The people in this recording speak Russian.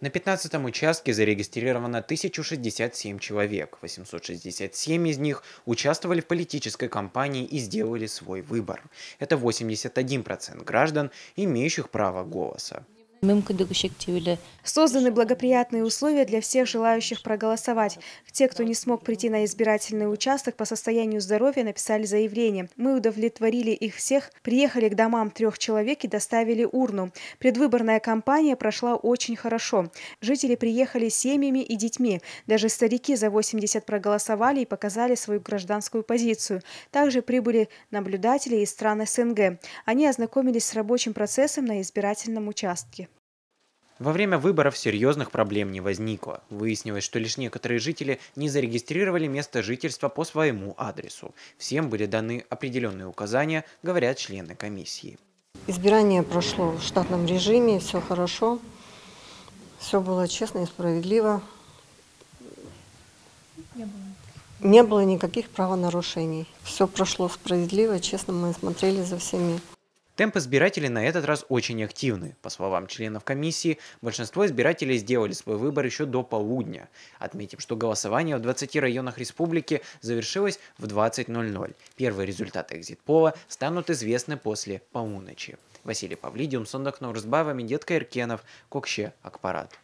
На 15 участке зарегистрировано 1067 человек, 867 из них участвовали в политической кампании и сделали свой выбор. Это 81% граждан, имеющих право голоса. Созданы благоприятные условия для всех желающих проголосовать. Те, кто не смог прийти на избирательный участок по состоянию здоровья, написали заявление. Мы удовлетворили их всех, приехали к домам трех человек и доставили урну. Предвыборная кампания прошла очень хорошо. Жители приехали семьями и детьми. Даже старики за 80 проголосовали и показали свою гражданскую позицию. Также прибыли наблюдатели из стран СНГ. Они ознакомились с рабочим процессом на избирательном участке. Во время выборов серьезных проблем не возникло. Выяснилось, что лишь некоторые жители не зарегистрировали место жительства по своему адресу. Всем были даны определенные указания, говорят члены комиссии. Избирание прошло в штатном режиме, все хорошо, все было честно и справедливо. Не было, не было никаких правонарушений. Все прошло справедливо, честно мы смотрели за всеми. Темпы избирателей на этот раз очень активны. По словам членов комиссии, большинство избирателей сделали свой выбор еще до полудня. Отметим, что голосование в 20 районах республики завершилось в 20.00. Первые результаты экзит-пола станут известны после полуночи. Василий Павлидиум, Сондак Наурзбава, Медетка Иркенов, Кокше Акпарат.